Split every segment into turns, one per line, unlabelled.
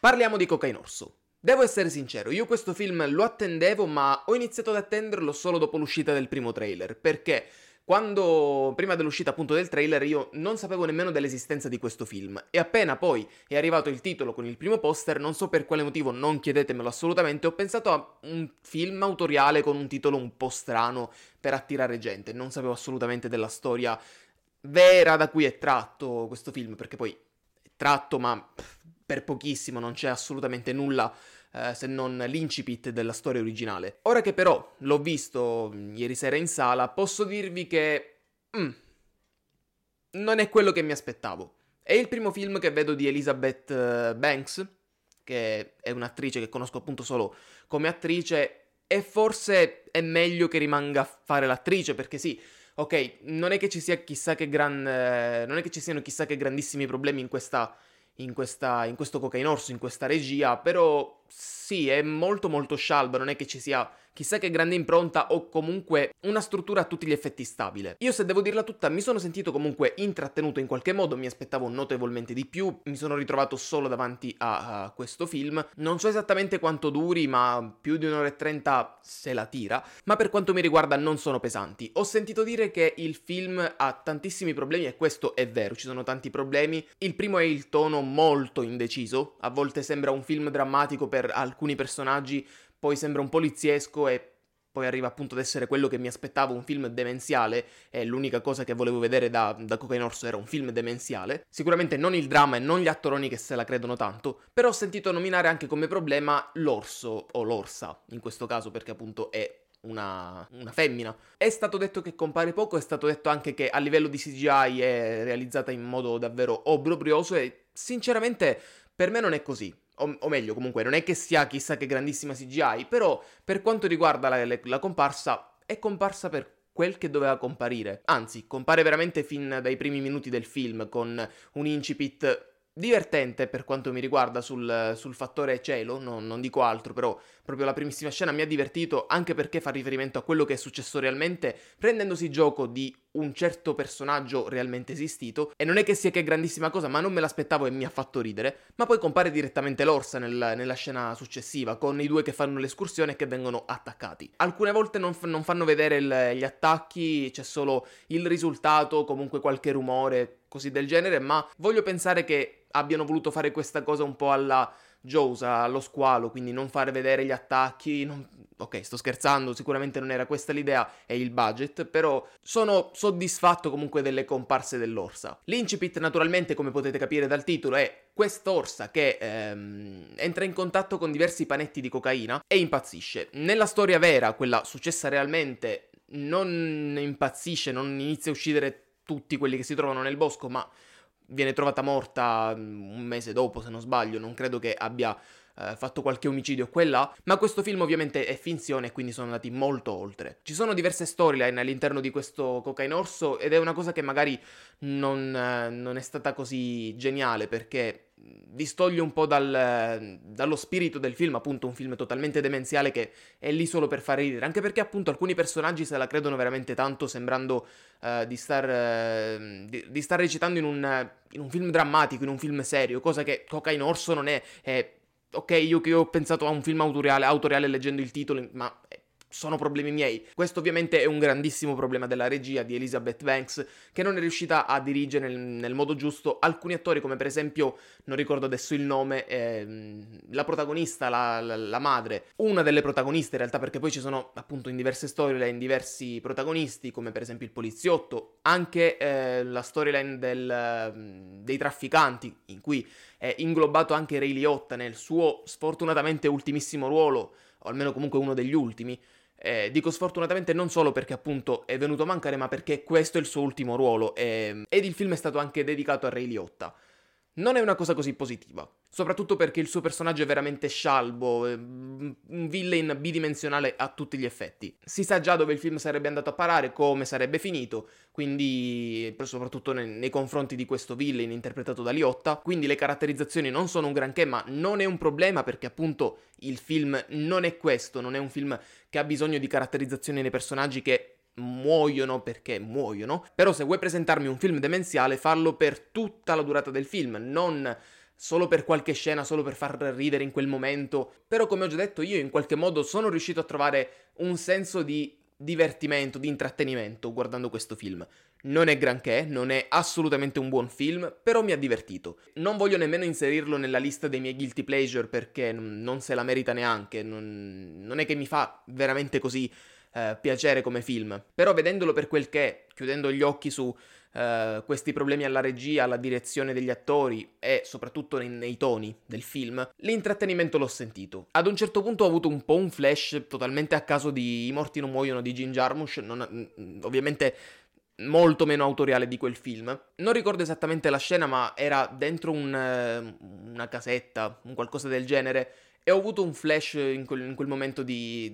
Parliamo di Cocaine Orso. Devo essere sincero, io questo film lo attendevo, ma ho iniziato ad attenderlo solo dopo l'uscita del primo trailer, perché quando prima dell'uscita appunto del trailer io non sapevo nemmeno dell'esistenza di questo film e appena poi è arrivato il titolo con il primo poster, non so per quale motivo, non chiedetemelo assolutamente, ho pensato a un film autoriale con un titolo un po' strano per attirare gente, non sapevo assolutamente della storia vera da cui è tratto questo film, perché poi è tratto ma pff, per pochissimo, non c'è assolutamente nulla eh, se non l'incipit della storia originale. Ora che però l'ho visto mm, ieri sera in sala, posso dirvi che... Mm, non è quello che mi aspettavo. È il primo film che vedo di Elizabeth eh, Banks, che è un'attrice che conosco appunto solo come attrice, e forse è meglio che rimanga a fare l'attrice, perché sì, ok, non è che ci sia chissà che gran... Eh, non è che ci siano chissà che grandissimi problemi in questa in, questa, in questo cocaina orso, in questa regia, però sì, è molto molto scialba, non è che ci sia chissà che grande impronta o comunque una struttura a tutti gli effetti stabile. Io se devo dirla tutta mi sono sentito comunque intrattenuto in qualche modo, mi aspettavo notevolmente di più, mi sono ritrovato solo davanti a, a questo film, non so esattamente quanto duri ma più di un'ora e trenta se la tira, ma per quanto mi riguarda non sono pesanti. Ho sentito dire che il film ha tantissimi problemi e questo è vero, ci sono tanti problemi. Il primo è il tono molto indeciso, a volte sembra un film drammatico per alcuni personaggi, poi sembra un poliziesco e poi arriva appunto ad essere quello che mi aspettavo, un film demenziale, e l'unica cosa che volevo vedere da, da Coca in Orso era un film demenziale. Sicuramente non il dramma e non gli attoroni che se la credono tanto, però ho sentito nominare anche come problema l'orso, o l'orsa, in questo caso perché appunto è una, una, femmina. È stato detto che compare poco, è stato detto anche che a livello di CGI è realizzata in modo davvero obbrobrioso e sinceramente per me non è così o, o, meglio, comunque, non è che sia chissà che grandissima CGI, però per quanto riguarda la, la, la comparsa, è comparsa per quel che doveva comparire. Anzi, compare veramente fin dai primi minuti del film con un incipit divertente per quanto mi riguarda sul, sul fattore cielo, no, non dico altro, però proprio la primissima scena mi ha divertito anche perché fa riferimento a quello che è successo realmente, prendendosi gioco di un certo personaggio realmente esistito e non è che sia che grandissima cosa, ma non me l'aspettavo e mi ha fatto ridere, ma poi compare direttamente l'orsa nel, nella scena successiva con i due che fanno l'escursione e che vengono attaccati. Alcune volte non, f- non fanno vedere il, gli attacchi, c'è solo il risultato, comunque qualche rumore, così del genere, ma voglio pensare che abbiano voluto fare questa cosa un po' alla Joe usa lo squalo, quindi non fare vedere gli attacchi. Non... Ok, sto scherzando, sicuramente non era questa l'idea e il budget, però sono soddisfatto comunque delle comparse dell'orsa. L'incipit, naturalmente, come potete capire dal titolo, è quest'orsa che ehm, entra in contatto con diversi panetti di cocaina e impazzisce. Nella storia vera, quella successa realmente, non impazzisce, non inizia a uccidere tutti quelli che si trovano nel bosco, ma viene trovata morta mm, un mese dopo, se non sbaglio, non credo che abbia eh, fatto qualche omicidio qua e là, ma questo film ovviamente è finzione e quindi sono andati molto oltre. Ci sono diverse storyline all'interno di questo Cocaine Orso ed è una cosa che magari non, eh, non è stata così geniale perché distoglie un po' dal, dallo spirito del film, appunto un film totalmente demenziale che è lì solo per far ridere, anche perché appunto alcuni personaggi se la credono veramente tanto sembrando uh, di, star, uh, di, di, star recitando in un, in un, film drammatico, in un film serio, cosa che Coca Orso non è, è ok, io che ho pensato a un film autoriale, autoriale leggendo il titolo, ma sono problemi miei. Questo ovviamente è un grandissimo problema della regia di Elizabeth Banks, che non è riuscita a dirigere nel, nel modo giusto alcuni attori, come per esempio, non ricordo adesso il nome, eh, la protagonista, la, la, la, madre, una delle protagoniste in realtà, perché poi ci sono appunto in diverse storyline diversi protagonisti, come per esempio il poliziotto, anche eh, la storyline del, ehm, dei trafficanti, in cui è inglobato anche Ray Liotta nel suo sfortunatamente ultimissimo ruolo, o almeno comunque uno degli ultimi eh, dico sfortunatamente non solo perché appunto è venuto a mancare, ma perché questo è il suo ultimo ruolo. E... Ehm, ed il film è stato anche dedicato a Ray Liotta non è una cosa così positiva. Soprattutto perché il suo personaggio è veramente scialbo, ehm, un villain bidimensionale a tutti gli effetti. Si sa già dove il film sarebbe andato a parare, come sarebbe finito, quindi soprattutto nei, nei confronti di questo villain interpretato da Liotta, quindi le caratterizzazioni non sono un granché, ma non è un problema perché appunto il film non è questo, non è un film che ha bisogno di caratterizzazioni nei personaggi che muoiono perché muoiono, però se vuoi presentarmi un film demenziale, fallo per tutta la durata del film, non solo per qualche scena, solo per far ridere in quel momento. Però come ho già detto io in qualche modo sono riuscito a trovare un senso di divertimento, di intrattenimento guardando questo film. Non è granché, non è assolutamente un buon film, però mi ha divertito. Non voglio nemmeno inserirlo nella lista dei miei guilty pleasure perché non se la merita neanche, non, non è che mi fa veramente così eh, piacere come film. Però vedendolo per quel che è, chiudendo gli occhi su eh, questi problemi alla regia, alla direzione degli attori e soprattutto nei, nei toni del film, l'intrattenimento l'ho sentito. Ad un certo punto ho avuto un po' un flash totalmente a caso di I morti non muoiono di Jim Jarmusch, non, ovviamente molto meno autoriale di quel film. Non ricordo esattamente la scena, ma era dentro un, eh, una casetta, un qualcosa del genere, e ho avuto un flash in quel, in quel momento di,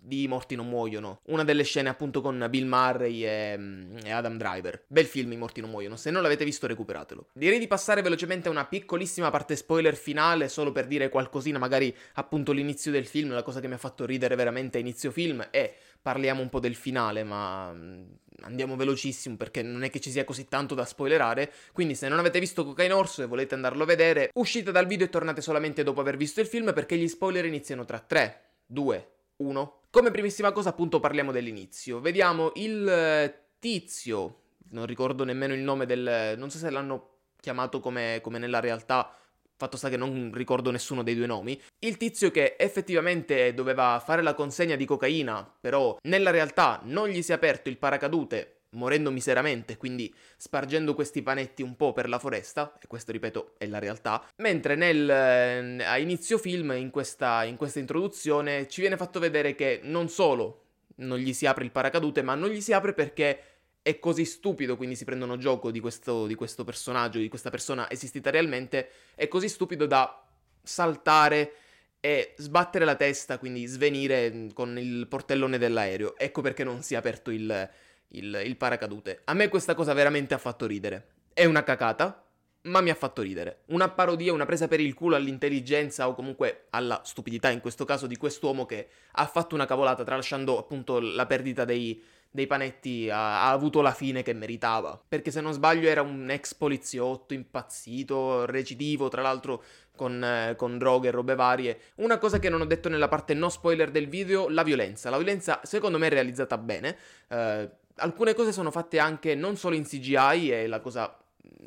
di, I Morti non muoiono. Una delle scene appunto con Bill Murray e, mm, e, Adam Driver. Bel film I Morti non muoiono, se non l'avete visto recuperatelo. Direi di passare velocemente a una piccolissima parte spoiler finale solo per dire qualcosina, magari appunto l'inizio del film, la cosa che mi ha fatto ridere veramente a inizio film è parliamo un po' del finale, ma mm, andiamo velocissimo perché non è che ci sia così tanto da spoilerare, quindi se non avete visto Cocaine Orso e volete andarlo a vedere, uscite dal video e tornate solamente dopo aver visto il film perché gli spoiler iniziano tra 3, 2, 1. Come primissima cosa appunto parliamo dell'inizio, vediamo il eh, tizio, non ricordo nemmeno il nome del... non so se l'hanno chiamato come, come nella realtà fatto sta che non ricordo nessuno dei due nomi, il tizio che effettivamente doveva fare la consegna di cocaina, però nella realtà non gli si è aperto il paracadute, morendo miseramente, quindi spargendo questi panetti un po' per la foresta, e questo ripeto è la realtà, mentre nel, eh, a inizio film, in questa, in questa introduzione, ci viene fatto vedere che non solo non gli si apre il paracadute, ma non gli si apre perché è così stupido, quindi si prendono gioco di questo, di questo personaggio, di questa persona esistita realmente, è così stupido da saltare e sbattere la testa, quindi svenire mm, con il portellone dell'aereo. Ecco perché non si è aperto il, il, il, paracadute. A me questa cosa veramente ha fatto ridere. È una cacata, ma mi ha fatto ridere. Una parodia, una presa per il culo all'intelligenza o comunque alla stupidità, in questo caso, di quest'uomo che ha fatto una cavolata, tralasciando appunto la perdita dei, dei Panetti ha, ha, avuto la fine che meritava. Perché se non sbaglio era un ex poliziotto impazzito, recidivo, tra l'altro con, eh, con droghe e robe varie. Una cosa che non ho detto nella parte no spoiler del video, la violenza. La violenza secondo me è realizzata bene. Eh, alcune cose sono fatte anche non solo in CGI, è la cosa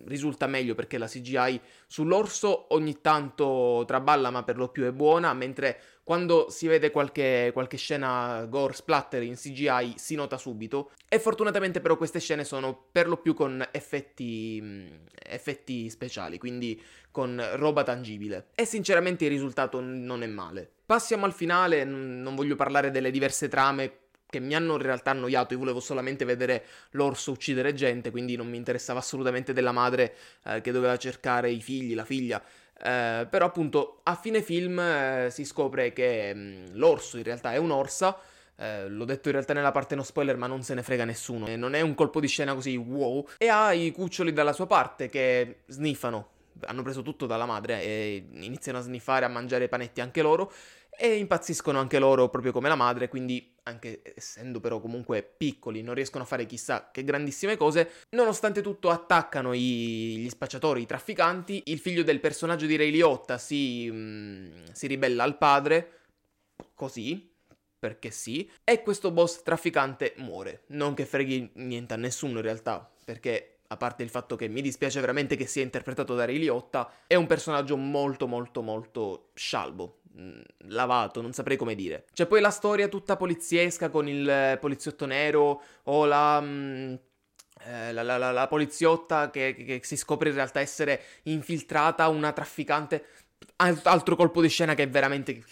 risulta meglio perché la CGI sull'orso ogni tanto traballa ma per lo più è buona, mentre quando si vede qualche, qualche scena gore splatter in CGI si nota subito e fortunatamente però queste scene sono per lo più con effetti, mm, effetti speciali, quindi con roba tangibile e sinceramente il risultato non è male. Passiamo al finale, non voglio parlare delle diverse trame che mi hanno in realtà annoiato, io volevo solamente vedere l'orso uccidere gente, quindi non mi interessava assolutamente della madre eh, che doveva cercare i figli, la figlia. Eh, però appunto a fine film eh, si scopre che mh, mm, l'orso in realtà è un'orsa, eh, l'ho detto in realtà nella parte no spoiler, ma non se ne frega nessuno. Eh, non è un colpo di scena così wow. E ha i cuccioli dalla sua parte che sniffano. Hanno preso tutto dalla madre e iniziano a sniffare, a mangiare i panetti anche loro e impazziscono anche loro proprio come la madre, quindi anche essendo però comunque piccoli non riescono a fare chissà che grandissime cose, nonostante tutto attaccano i, gli spacciatori, i trafficanti, il figlio del personaggio di Ray Liotta si, mh, mm, si ribella al padre, così, perché sì, e questo boss trafficante muore, non che freghi niente a nessuno in realtà, perché a parte il fatto che mi dispiace veramente che sia interpretato da Ray Liotta, è un personaggio molto molto molto scialbo, Mm, lavato, non saprei come dire. C'è poi la storia tutta poliziesca con il poliziotto nero o la... Mh, mm, eh, la, la, la, la, poliziotta che, che, si scopre in realtà essere infiltrata, una trafficante. altro colpo di scena che veramente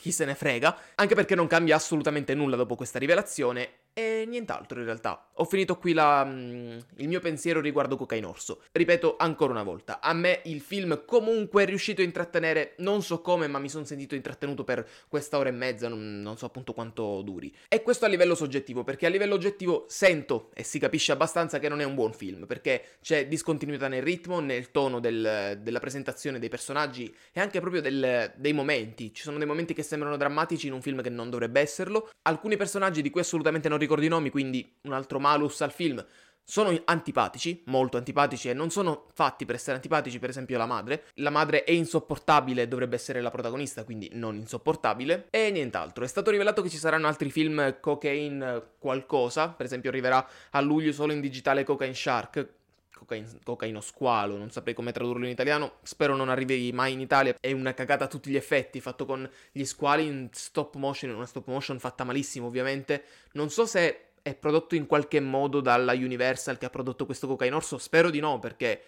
chi se ne frega. Anche perché non cambia assolutamente nulla dopo questa rivelazione. E nient'altro in realtà. Ho finito qui la, mm, il mio pensiero riguardo Coca Orso. Ripeto ancora una volta, a me il film comunque è riuscito a intrattenere, non so come, ma mi sono sentito intrattenuto per questa ora e mezza, non, non so appunto quanto duri. E questo a livello soggettivo, perché a livello oggettivo sento e si capisce abbastanza che non è un buon film, perché c'è discontinuità nel ritmo, nel tono del, della presentazione dei personaggi e anche proprio del, dei momenti. Ci sono dei momenti che sembrano drammatici in un film che non dovrebbe esserlo. Alcuni personaggi di cui assolutamente non ricordo i nomi, quindi un altro malus al film, sono antipatici, molto antipatici e non sono fatti per essere antipatici, per esempio la madre. La madre è insopportabile, dovrebbe essere la protagonista, quindi non insopportabile. E nient'altro. È stato rivelato che ci saranno altri film cocaine eh, qualcosa, per esempio arriverà a luglio solo in digitale Cocaine Shark, cocain- cocaino squalo, non saprei come tradurlo in italiano, spero non arrivi mai in Italia, è una cagata a tutti gli effetti, fatto con gli squali in stop motion, una stop motion fatta malissimo ovviamente, non so se è prodotto in qualche modo dalla Universal che ha prodotto questo cocaino orso, spero di no perché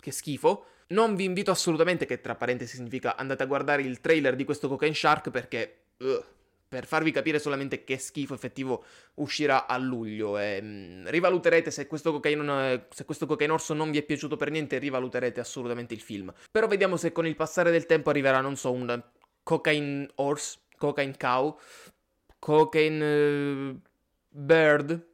che schifo. Non vi invito assolutamente, che tra parentesi significa andate a guardare il trailer di questo Cocaine Shark perché... Ugh per farvi capire solamente che schifo effettivo uscirà a luglio. E, ehm, mh, rivaluterete se questo, cocaine, se questo Cocaine Orso non vi è piaciuto per niente, rivaluterete assolutamente il film. Però vediamo se con il passare del tempo arriverà, non so, un Cocaine Horse, Cocaine Cow, Cocaine eh, Bird,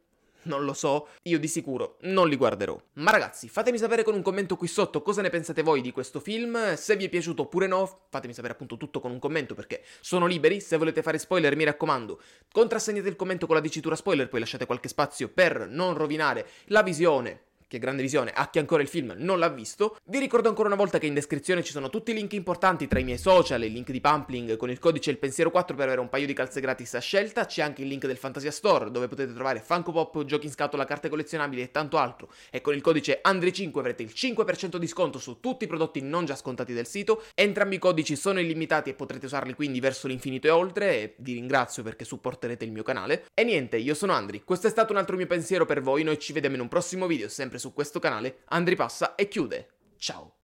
non lo so, io di sicuro non li guarderò. Ma ragazzi, fatemi sapere con un commento qui sotto cosa ne pensate voi di questo film, se vi è piaciuto oppure no, fatemi sapere appunto tutto con un commento perché sono liberi, se volete fare spoiler mi raccomando, contrassegnate il commento con la dicitura spoiler, poi lasciate qualche spazio per non rovinare la visione che grande visione, a chi ancora il film non l'ha visto. Vi ricordo ancora una volta che in descrizione ci sono tutti i link importanti tra i miei social il link di Pumpling con il codice il pensiero 4 per avere un paio di calze gratis a scelta, c'è anche il link del Fantasia Store dove potete trovare Funko Pop, giochi in scatola, carte collezionabili e tanto altro e con il codice Andre5 avrete il 5% di sconto su tutti i prodotti non già scontati del sito. Entrambi i codici sono illimitati e potrete usarli quindi verso l'infinito e oltre e vi ringrazio perché supporterete il mio canale. E niente, io sono Andri, questo è stato un altro mio pensiero per voi, noi ci vediamo in un prossimo video, sempre sempre su questo canale, Andri passa e chiude. Ciao!